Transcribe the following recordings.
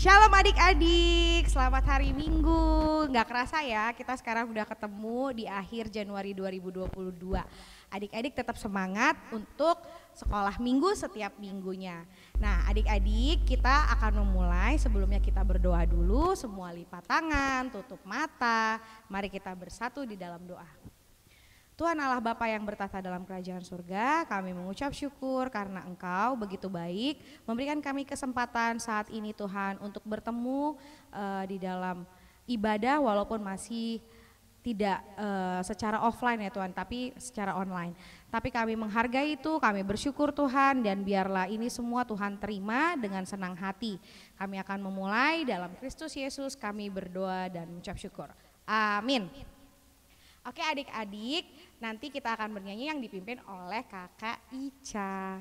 Shalom adik-adik, selamat hari Minggu. Nggak kerasa ya, kita sekarang udah ketemu di akhir Januari 2022. Adik-adik tetap semangat untuk sekolah minggu setiap minggunya. Nah adik-adik kita akan memulai sebelumnya kita berdoa dulu, semua lipat tangan, tutup mata. Mari kita bersatu di dalam doa. Tuhan Allah Bapa yang bertata dalam kerajaan surga, kami mengucap syukur karena Engkau begitu baik memberikan kami kesempatan saat ini Tuhan untuk bertemu uh, di dalam ibadah walaupun masih tidak uh, secara offline ya Tuhan, tapi secara online. Tapi kami menghargai itu, kami bersyukur Tuhan dan biarlah ini semua Tuhan terima dengan senang hati. Kami akan memulai dalam Kristus Yesus kami berdoa dan mengucap syukur. Amin. Oke adik-adik, Nanti kita akan bernyanyi yang dipimpin oleh kakak Ica.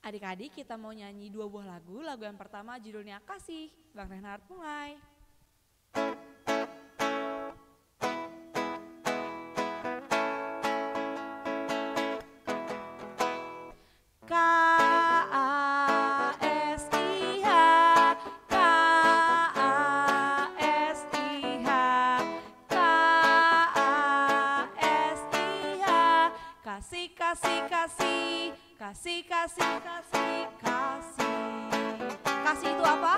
Adik-adik kita mau nyanyi dua buah lagu. Lagu yang pertama judulnya Kasih, Bang Renhard mulai. Thank you. kasih kasih kasih kasih itu apa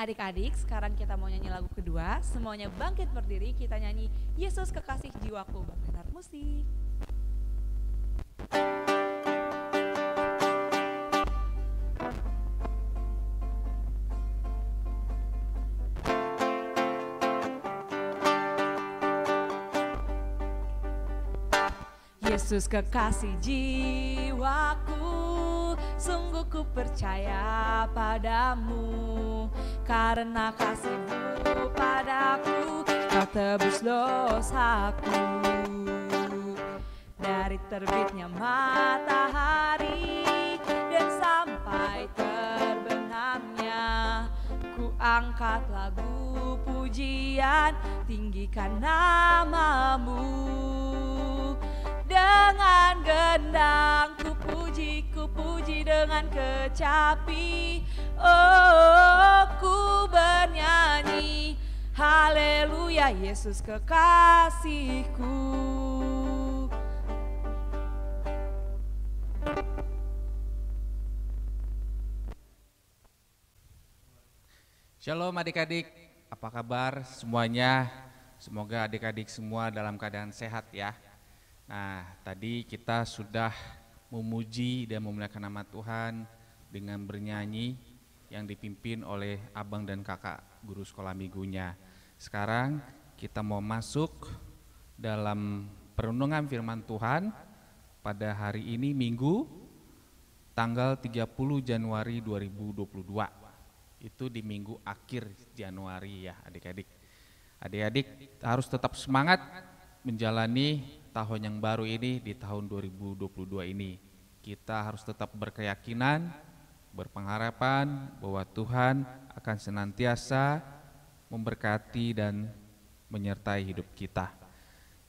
Adik-adik, sekarang kita mau nyanyi lagu kedua. Semuanya bangkit berdiri, kita nyanyi Yesus Kekasih Jiwaku. Bang Musik. Yesus kekasih jiwaku, sungguh ku percaya padamu karena kasihmu padaku kau tebus dosaku dari terbitnya matahari dan sampai terbenamnya ku angkat lagu pujian tinggikan namamu dengan gendang ku puji ku puji dengan kecapi oh ku bernyanyi haleluya Yesus kekasihku Shalom adik-adik, apa kabar semuanya? Semoga adik-adik semua dalam keadaan sehat ya. Nah, tadi kita sudah memuji dan memuliakan nama Tuhan dengan bernyanyi yang dipimpin oleh abang dan kakak guru sekolah minggunya. Sekarang kita mau masuk dalam perenungan firman Tuhan pada hari ini Minggu tanggal 30 Januari 2022. Itu di minggu akhir Januari ya adik-adik. Adik-adik harus tetap semangat menjalani tahun yang baru ini di tahun 2022 ini. Kita harus tetap berkeyakinan berpengharapan bahwa Tuhan akan senantiasa memberkati dan menyertai hidup kita.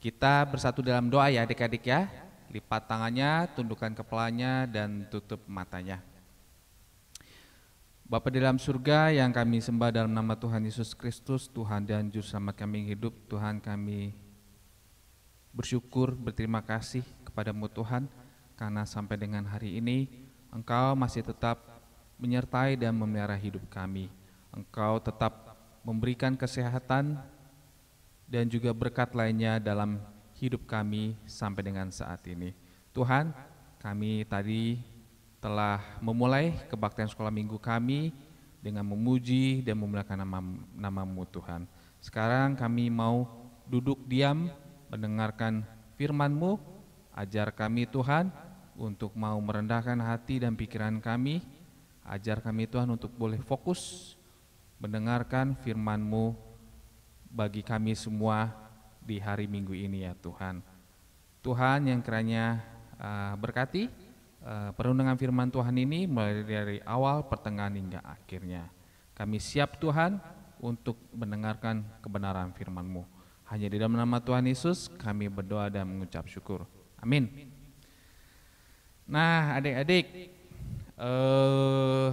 Kita bersatu dalam doa ya adik-adik ya. Lipat tangannya, tundukkan kepalanya, dan tutup matanya. Bapa di dalam surga yang kami sembah dalam nama Tuhan Yesus Kristus, Tuhan dan Juru Selamat kami hidup, Tuhan kami bersyukur, berterima kasih kepadamu Tuhan, karena sampai dengan hari ini Engkau masih tetap menyertai dan memelihara hidup kami. Engkau tetap memberikan kesehatan dan juga berkat lainnya dalam hidup kami sampai dengan saat ini. Tuhan, kami tadi telah memulai kebaktian sekolah minggu kami dengan memuji dan memuliakan nama, namamu Tuhan. Sekarang kami mau duduk diam mendengarkan FirmanMu, ajar kami Tuhan untuk mau merendahkan hati dan pikiran kami, Ajar kami Tuhan untuk boleh fokus mendengarkan firman-Mu bagi kami semua di hari Minggu ini ya Tuhan. Tuhan yang kiranya ah, berkati uh, ah, perundangan firman Tuhan ini mulai dari awal, pertengahan hingga akhirnya. Kami siap Tuhan untuk mendengarkan kebenaran firman-Mu. Hanya di dalam nama Tuhan Yesus kami berdoa dan mengucap syukur. Amin. Nah adik-adik, uh,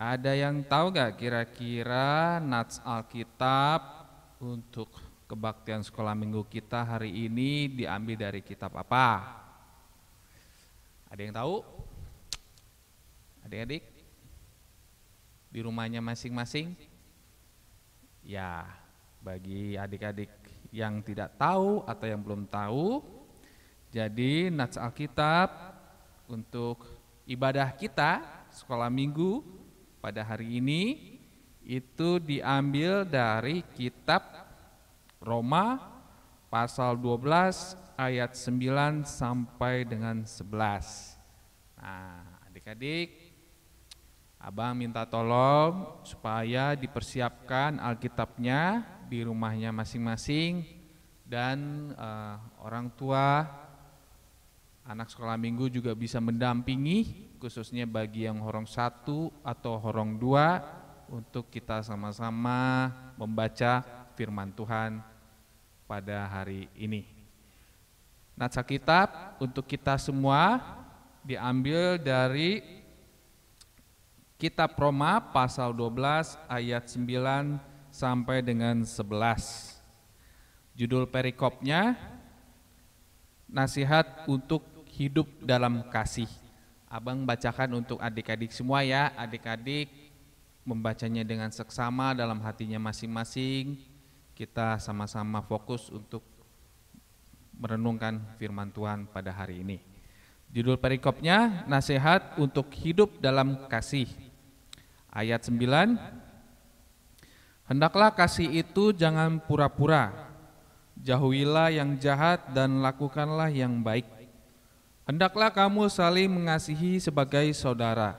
ada yang tahu gak kira-kira nats Alkitab untuk kebaktian sekolah minggu kita hari ini diambil dari kitab apa? Ada yang tahu? Adik-adik? Di rumahnya masing-masing? Ya, bagi adik-adik yang tidak tahu atau yang belum tahu, jadi nats Alkitab untuk ibadah kita sekolah minggu pada hari ini itu diambil dari kitab Roma pasal 12 ayat 9 sampai dengan 11. Nah, adik-adik, Abang minta tolong supaya dipersiapkan Alkitabnya di rumahnya masing-masing dan uh, orang tua Anak sekolah minggu juga bisa mendampingi khususnya bagi yang horong satu atau horong dua untuk kita sama-sama membaca firman Tuhan pada hari ini. Nats kitab untuk kita semua diambil dari kitab Roma pasal 12 ayat 9 sampai dengan 11. Judul perikopnya nasihat untuk hidup dalam kasih. Abang bacakan untuk adik-adik semua ya, adik-adik membacanya dengan seksama dalam hatinya masing-masing. Kita sama-sama fokus untuk merenungkan firman Tuhan pada hari ini. Judul perikopnya nasihat untuk hidup dalam kasih. Ayat 9 Hendaklah kasih itu jangan pura-pura. Jauhilah yang jahat dan lakukanlah yang baik Hendaklah kamu saling mengasihi sebagai saudara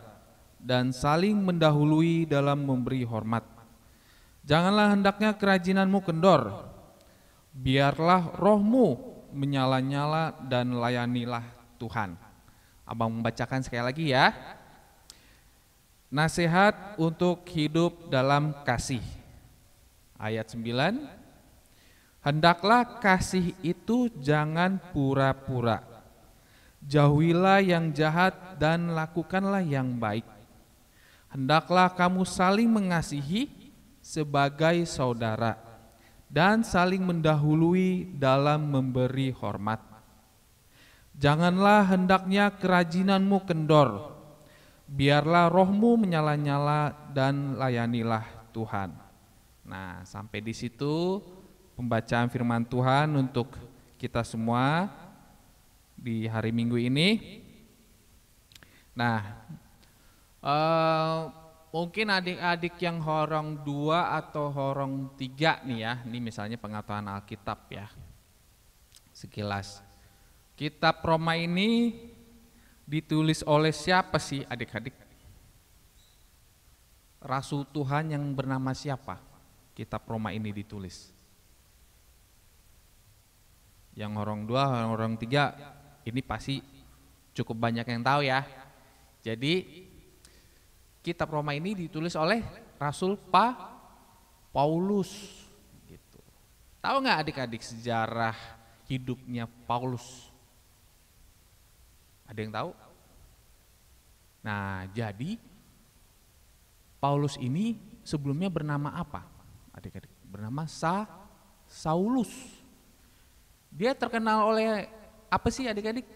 dan saling mendahului dalam memberi hormat. Janganlah hendaknya kerajinanmu kendor, biarlah rohmu menyala-nyala dan layanilah Tuhan. Abang membacakan sekali lagi ya. Nasihat untuk hidup dalam kasih. Ayat 9. Hendaklah kasih itu jangan pura-pura Jauhilah yang jahat dan lakukanlah yang baik. Hendaklah kamu saling mengasihi sebagai saudara dan saling mendahului dalam memberi hormat. Janganlah hendaknya kerajinanmu kendor, biarlah rohmu menyala-nyala dan layanilah Tuhan. Nah, sampai di situ pembacaan firman Tuhan untuk kita semua di hari Minggu ini. Nah, uh, mungkin adik-adik yang horong dua atau horong tiga nih ya, ini misalnya pengetahuan Alkitab ya, sekilas. Kitab Roma ini ditulis oleh siapa sih adik-adik? Rasul Tuhan yang bernama siapa? Kitab Roma ini ditulis. Yang orang dua, orang, horong tiga, ini pasti cukup banyak yang tahu ya. Jadi kitab Roma ini ditulis oleh Rasul pa Paulus gitu. Tahu nggak adik-adik sejarah hidupnya Paulus? Ada yang tahu? Nah, jadi Paulus ini sebelumnya bernama apa? Adik-adik, bernama Sa Saulus. Dia terkenal oleh apa sih adik-adik?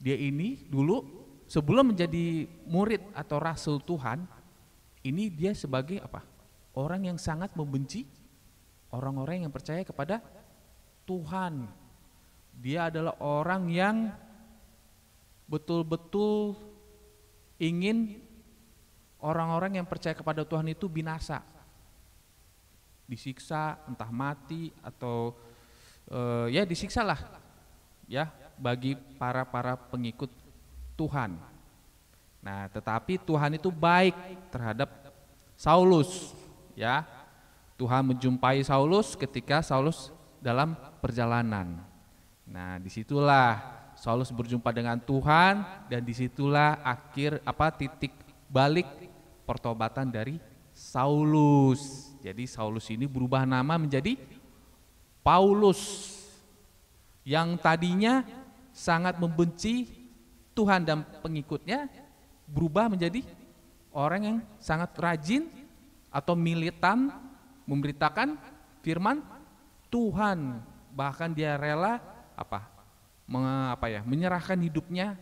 Dia ini dulu sebelum menjadi murid atau rasul Tuhan, ini dia sebagai apa? Orang yang sangat membenci orang-orang yang percaya kepada Tuhan. Dia adalah orang yang betul-betul ingin orang-orang yang percaya kepada Tuhan itu binasa. Disiksa, entah mati atau uh, ya disiksa lah ya bagi para-para pengikut Tuhan. Nah, tetapi Tuhan itu baik terhadap Saulus, ya. Tuhan menjumpai Saulus ketika Saulus dalam perjalanan. Nah, disitulah Saulus berjumpa dengan Tuhan dan disitulah akhir apa titik balik pertobatan dari Saulus. Jadi Saulus ini berubah nama menjadi Paulus yang tadinya sangat membenci Tuhan dan pengikutnya berubah menjadi orang yang sangat rajin atau militan memberitakan firman Tuhan bahkan dia rela apa apa ya menyerahkan hidupnya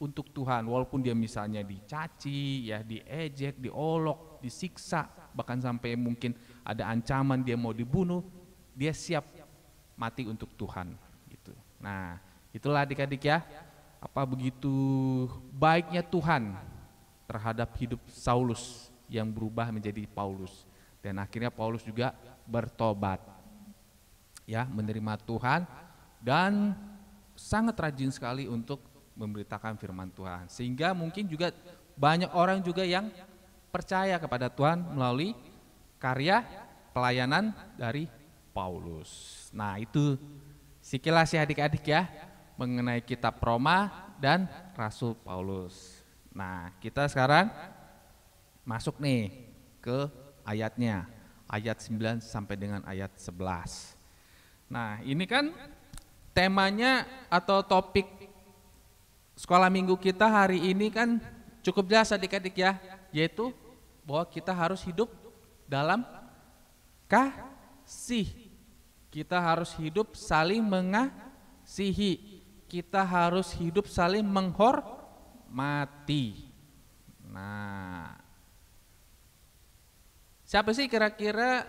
untuk Tuhan walaupun dia misalnya dicaci ya diejek diolok disiksa bahkan sampai mungkin ada ancaman dia mau dibunuh dia siap mati untuk Tuhan Nah, itulah adik-adik ya, apa begitu baiknya Tuhan terhadap hidup Saulus yang berubah menjadi Paulus. Dan akhirnya Paulus juga bertobat. Ya, menerima Tuhan dan sangat rajin sekali untuk memberitakan firman Tuhan. Sehingga mungkin juga banyak orang juga yang percaya kepada Tuhan melalui karya pelayanan dari Paulus. Nah, itu Sekilas ya adik-adik ya mengenai kitab Roma dan Rasul Paulus. Nah, kita sekarang masuk nih ke ayatnya. Ayat 9 sampai dengan ayat 11. Nah, ini kan temanya atau topik sekolah minggu kita hari ini kan cukup jelas adik-adik ya, yaitu bahwa kita harus hidup dalam kasih. Kita harus hidup saling mengasihi. Kita harus hidup saling menghormati. Nah, siapa sih kira-kira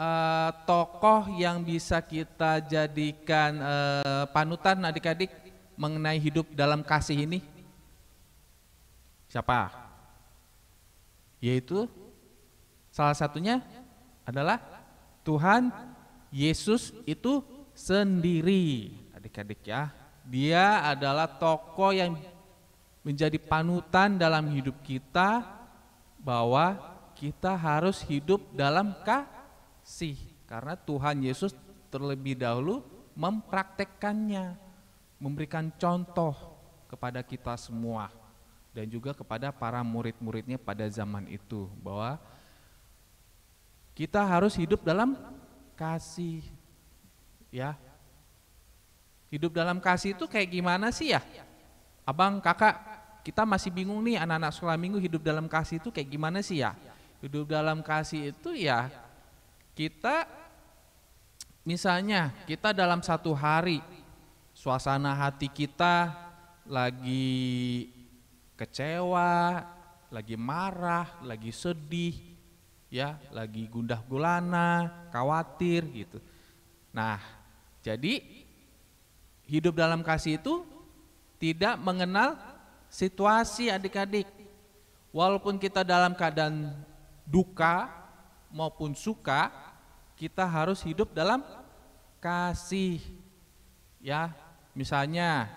uh, tokoh yang bisa kita jadikan uh, panutan adik-adik mengenai hidup dalam kasih ini? Siapa? Yaitu salah satunya adalah Tuhan Yesus itu sendiri adik-adik ya dia adalah tokoh yang menjadi panutan dalam hidup kita bahwa kita harus hidup dalam kasih karena Tuhan Yesus terlebih dahulu mempraktekkannya memberikan contoh kepada kita semua dan juga kepada para murid-muridnya pada zaman itu bahwa kita harus hidup dalam kasih. Ya. Hidup dalam kasih itu kayak gimana sih ya? Abang, kakak, kita masih bingung nih anak-anak sekolah minggu hidup dalam kasih itu kayak gimana sih ya? Hidup dalam kasih itu ya kita misalnya kita dalam satu hari suasana hati kita lagi kecewa, lagi marah, lagi sedih, ya lagi gundah gulana, khawatir gitu. Nah, jadi hidup dalam kasih itu tidak mengenal situasi adik-adik. Walaupun kita dalam keadaan duka maupun suka, kita harus hidup dalam kasih. Ya, misalnya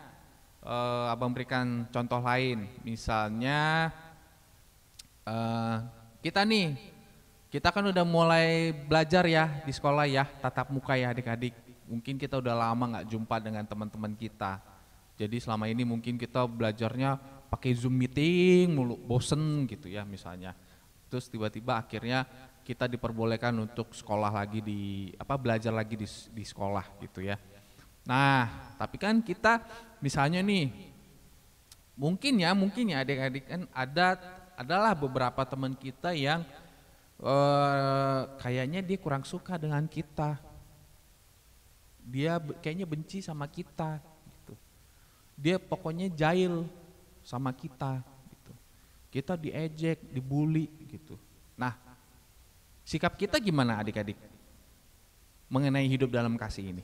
eh, abang berikan contoh lain, misalnya eh, kita nih kita kan udah mulai belajar ya di sekolah ya, tatap muka ya adik-adik. Mungkin kita udah lama nggak jumpa dengan teman-teman kita. Jadi selama ini mungkin kita belajarnya pakai Zoom meeting mulu, bosen gitu ya misalnya. Terus tiba-tiba akhirnya kita diperbolehkan untuk sekolah lagi di apa belajar lagi di, di sekolah gitu ya. Nah, tapi kan kita misalnya nih mungkin ya, mungkin ya adik-adik kan ada adalah beberapa teman kita yang Eh, kayaknya dia kurang suka dengan kita. Dia kayaknya benci sama kita. Gitu. Dia pokoknya jahil sama kita. Gitu. Kita diejek, dibully gitu. Nah, sikap kita gimana adik-adik mengenai hidup dalam kasih ini?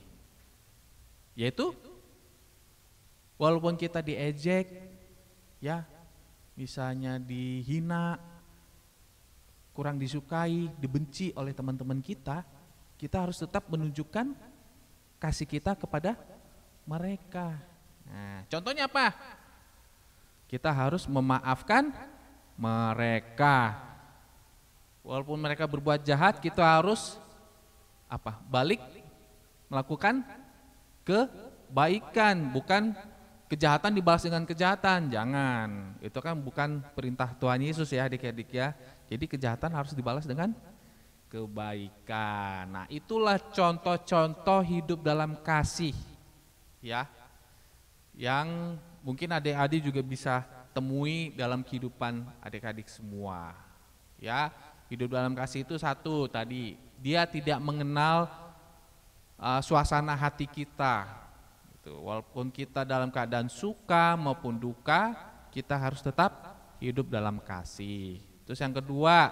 Yaitu walaupun kita diejek, ya misalnya dihina, kurang disukai, dibenci oleh teman-teman kita, kita harus tetap menunjukkan kasih kita kepada mereka. Nah, contohnya apa? Kita harus memaafkan mereka. Walaupun mereka berbuat jahat, kita harus apa? Balik melakukan kebaikan, bukan kejahatan dibalas dengan kejahatan. Jangan. Itu kan bukan perintah Tuhan Yesus ya adik-adik ya. Jadi kejahatan harus dibalas dengan kebaikan. Nah, itulah contoh-contoh hidup dalam kasih. Ya. Yang mungkin adik-adik juga bisa temui dalam kehidupan adik-adik semua. Ya, hidup dalam kasih itu satu tadi, dia tidak mengenal uh, suasana hati kita. Gitu. Walaupun kita dalam keadaan suka maupun duka, kita harus tetap hidup dalam kasih. Terus yang kedua,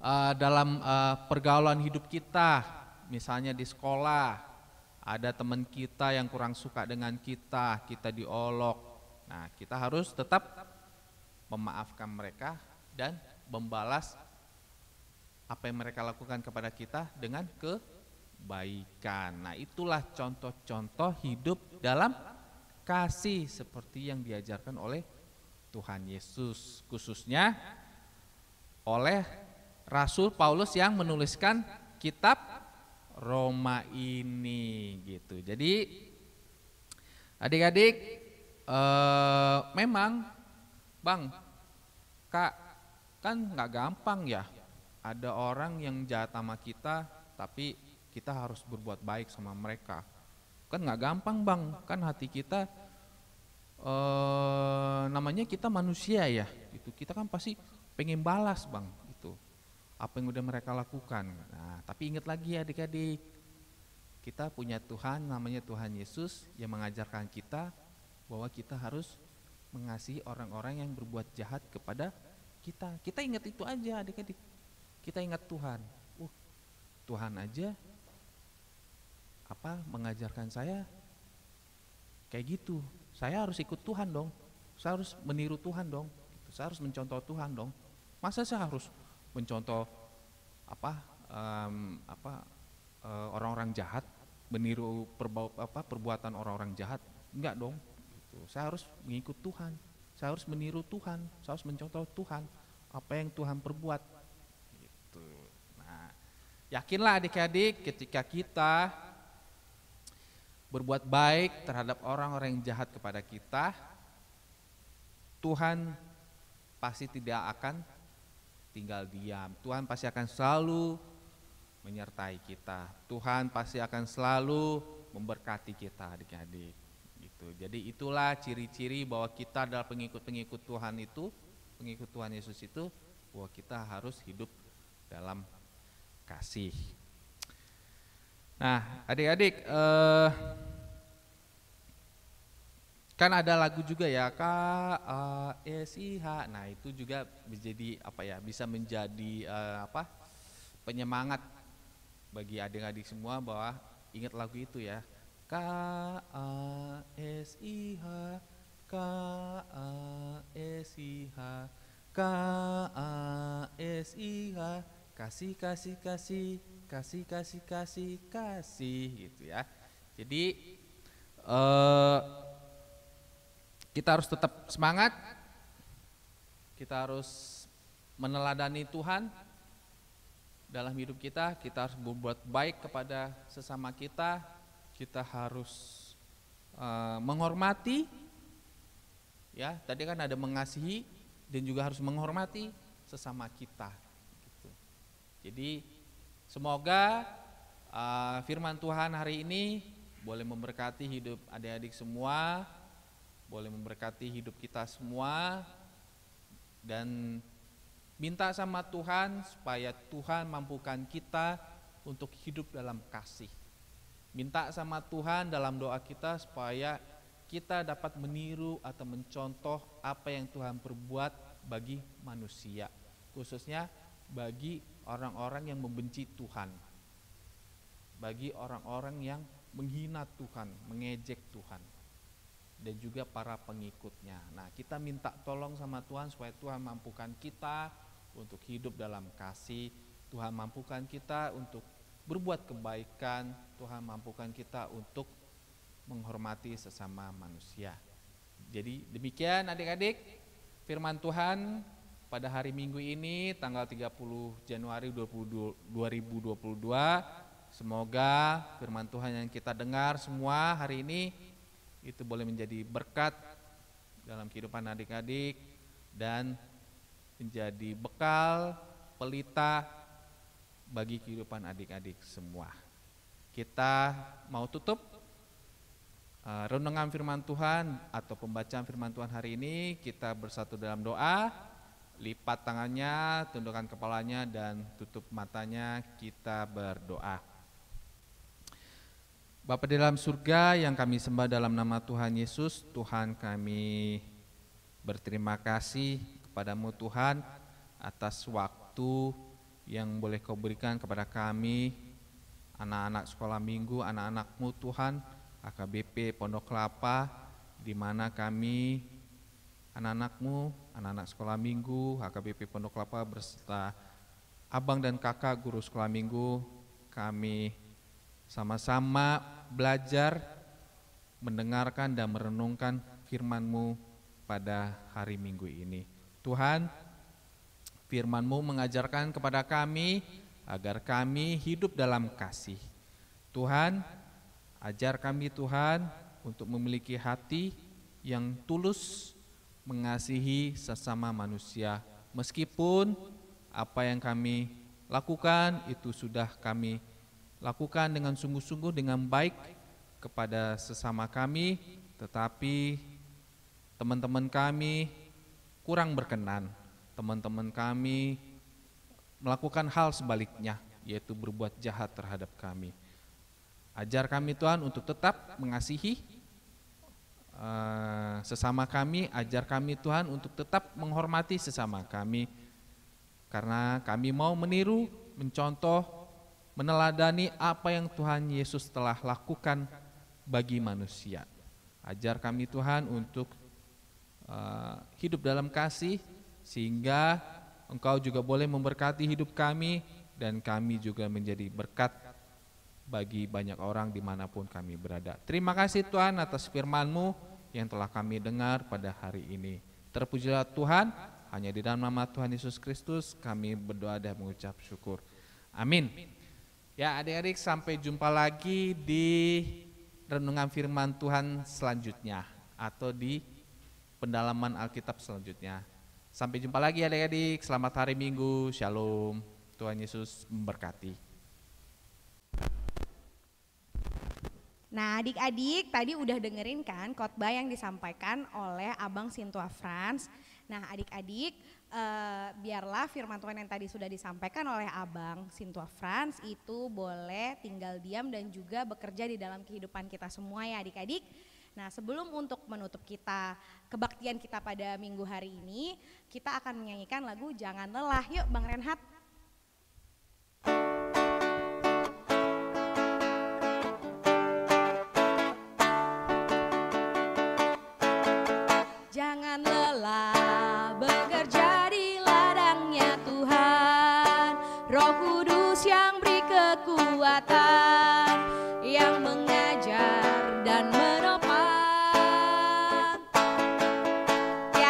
eh, dalam eh, pergaulan hidup kita, misalnya di sekolah, ada teman kita yang kurang suka dengan kita, kita diolok. Nah, kita harus tetap memaafkan mereka dan membalas apa yang mereka lakukan kepada kita dengan kebaikan. Nah, itulah contoh-contoh hidup dalam kasih seperti yang diajarkan oleh Tuhan Yesus khususnya oleh Rasul Paulus yang menuliskan kitab Roma ini gitu. Jadi adik-adik eh, memang Bang Kak kan nggak gampang ya ada orang yang jahat sama kita tapi kita harus berbuat baik sama mereka kan nggak gampang bang kan hati kita e, namanya kita manusia ya, itu kita kan pasti pengen balas bang, itu apa yang udah mereka lakukan. Nah, tapi ingat lagi ya adik-adik, kita punya Tuhan, namanya Tuhan Yesus yang mengajarkan kita bahwa kita harus mengasihi orang-orang yang berbuat jahat kepada kita. Kita ingat itu aja adik-adik. Kita ingat Tuhan. Uh, Tuhan aja apa mengajarkan saya kayak gitu saya harus ikut Tuhan dong. Saya harus meniru Tuhan dong. Saya harus mencontoh Tuhan dong. Masa saya harus mencontoh apa um, apa orang eh, orang-orang jahat, meniru apa perbuatan orang-orang jahat? Enggak dong. Gitu. Saya harus mengikut Tuhan. Saya harus meniru Tuhan. Saya harus mencontoh Tuhan. Apa yang Tuhan perbuat? Gitu. Nah, yakinlah adik-adik ketika kita berbuat baik terhadap orang-orang yang jahat kepada kita, Tuhan pasti tidak akan tinggal diam. Tuhan pasti akan selalu menyertai kita. Tuhan pasti akan selalu memberkati kita adik-adik. Gitu. Jadi itulah ciri-ciri bahwa kita adalah pengikut-pengikut Tuhan itu, pengikut Tuhan Yesus itu, bahwa kita harus hidup dalam kasih. Nah, adik-adik, eh, kan ada lagu juga ya, K, A, E, S, I, H. Nah, itu juga menjadi apa ya? Bisa menjadi eh, apa? Penyemangat bagi adik-adik semua bahwa ingat lagu itu ya. K, A, e, S, I, H, K, A, e, S, I, H, K, A, e, S, I, H, kasih, kasih, kasih kasih kasih kasih kasih gitu ya jadi eh, kita harus tetap semangat kita harus meneladani Tuhan dalam hidup kita kita harus berbuat baik kepada sesama kita kita harus eh, menghormati ya tadi kan ada mengasihi dan juga harus menghormati sesama kita gitu. jadi Semoga uh, firman Tuhan hari ini boleh memberkati hidup adik-adik semua, boleh memberkati hidup kita semua dan minta sama Tuhan supaya Tuhan mampukan kita untuk hidup dalam kasih. Minta sama Tuhan dalam doa kita supaya kita dapat meniru atau mencontoh apa yang Tuhan perbuat bagi manusia, khususnya bagi orang-orang yang membenci Tuhan, bagi orang-orang yang menghina Tuhan, mengejek Tuhan, dan juga para pengikutnya. Nah, kita minta tolong sama Tuhan supaya Tuhan mampukan kita untuk hidup dalam kasih, Tuhan mampukan kita untuk berbuat kebaikan, Tuhan mampukan kita untuk menghormati sesama manusia. Jadi demikian adik-adik firman Tuhan pada hari Minggu ini tanggal 30 Januari 2022 semoga firman Tuhan yang kita dengar semua hari ini itu boleh menjadi berkat dalam kehidupan adik-adik dan menjadi bekal pelita bagi kehidupan adik-adik semua. Kita mau tutup uh, renungan firman Tuhan atau pembacaan firman Tuhan hari ini kita bersatu dalam doa lipat tangannya, tundukkan kepalanya dan tutup matanya, kita berdoa. Bapa di dalam surga yang kami sembah dalam nama Tuhan Yesus, Tuhan kami berterima kasih kepadamu Tuhan atas waktu yang boleh kau berikan kepada kami, anak-anak sekolah minggu, anak-anakmu Tuhan, AKBP Pondok Kelapa, di mana kami, anak-anakmu anak-anak sekolah minggu, HKBP Pondok Kelapa berserta abang dan kakak guru sekolah minggu, kami sama-sama belajar, mendengarkan dan merenungkan firman-Mu pada hari minggu ini. Tuhan, firman-Mu mengajarkan kepada kami agar kami hidup dalam kasih. Tuhan, ajar kami Tuhan untuk memiliki hati yang tulus, mengasihi sesama manusia meskipun apa yang kami lakukan itu sudah kami lakukan dengan sungguh-sungguh dengan baik kepada sesama kami tetapi teman-teman kami kurang berkenan teman-teman kami melakukan hal sebaliknya yaitu berbuat jahat terhadap kami ajar kami Tuhan untuk tetap mengasihi Eh, sesama kami, ajar kami Tuhan untuk tetap menghormati sesama kami karena kami mau meniru, mencontoh, meneladani apa yang Tuhan Yesus telah lakukan bagi manusia. Ajar kami Tuhan untuk uh, hidup dalam kasih sehingga Engkau juga boleh memberkati hidup kami dan kami juga menjadi berkat bagi banyak orang dimanapun kami berada. Terima kasih Tuhan atas firman-Mu yang telah kami dengar pada hari ini. Terpujilah Tuhan, hanya di dalam nama Tuhan Yesus Kristus kami berdoa dan mengucap syukur. Amin. Ya adik-adik sampai jumpa lagi di renungan firman Tuhan selanjutnya atau di pendalaman Alkitab selanjutnya. Sampai jumpa lagi adik-adik, selamat hari Minggu, shalom. Tuhan Yesus memberkati. Nah adik-adik tadi udah dengerin kan khotbah yang disampaikan oleh Abang Sintua Frans. Nah adik-adik eh, biarlah firman Tuhan yang tadi sudah disampaikan oleh Abang Sintua Frans itu boleh tinggal diam dan juga bekerja di dalam kehidupan kita semua ya adik-adik. Nah sebelum untuk menutup kita kebaktian kita pada minggu hari ini kita akan menyanyikan lagu Jangan Lelah. Yuk Bang Renhat.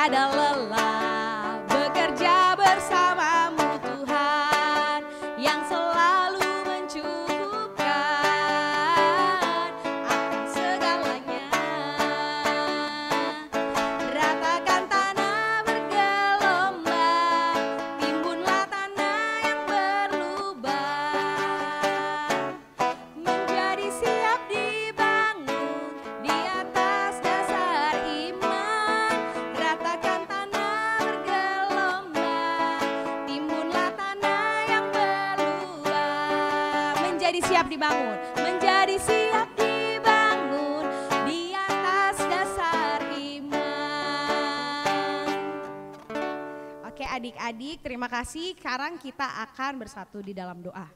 I love adik-adik, terima kasih. Sekarang kita akan bersatu di dalam doa.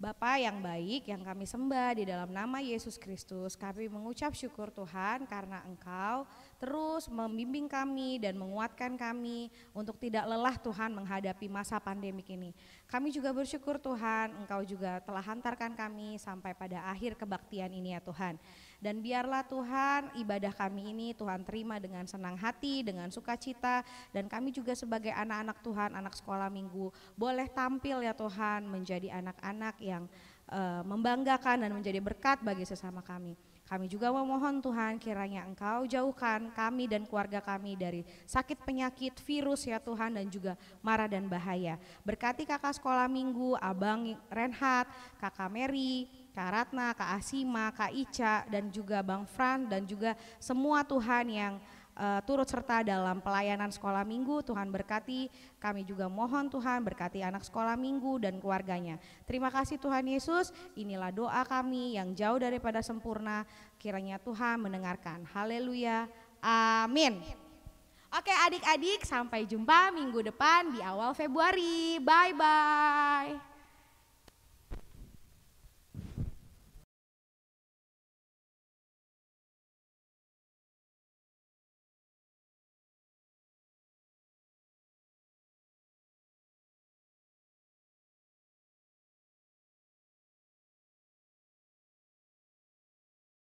Bapa yang baik yang kami sembah di dalam nama Yesus Kristus, kami mengucap syukur Tuhan karena Engkau terus membimbing kami dan menguatkan kami untuk tidak lelah Tuhan menghadapi masa pandemi ini. Kami juga bersyukur Tuhan, Engkau juga telah hantarkan kami sampai pada akhir kebaktian ini ya Tuhan. Dan biarlah Tuhan ibadah kami ini Tuhan terima dengan senang hati, dengan sukacita. Dan kami juga sebagai anak-anak Tuhan, anak sekolah minggu boleh tampil ya Tuhan menjadi anak-anak yang uh, membanggakan dan menjadi berkat bagi sesama kami. Kami juga memohon Tuhan kiranya Engkau jauhkan kami dan keluarga kami dari sakit penyakit, virus ya Tuhan dan juga marah dan bahaya. Berkati kakak sekolah minggu, abang Renhat, kakak Mary, Kak Ratna, Kak Asima, Kak Ica, dan juga Bang Fran, dan juga semua Tuhan yang uh, turut serta dalam pelayanan sekolah minggu. Tuhan berkati kami juga mohon Tuhan berkati anak sekolah minggu dan keluarganya. Terima kasih Tuhan Yesus, inilah doa kami yang jauh daripada sempurna. Kiranya Tuhan mendengarkan. Haleluya. Amin. Oke adik-adik sampai jumpa minggu depan di awal Februari. Bye-bye.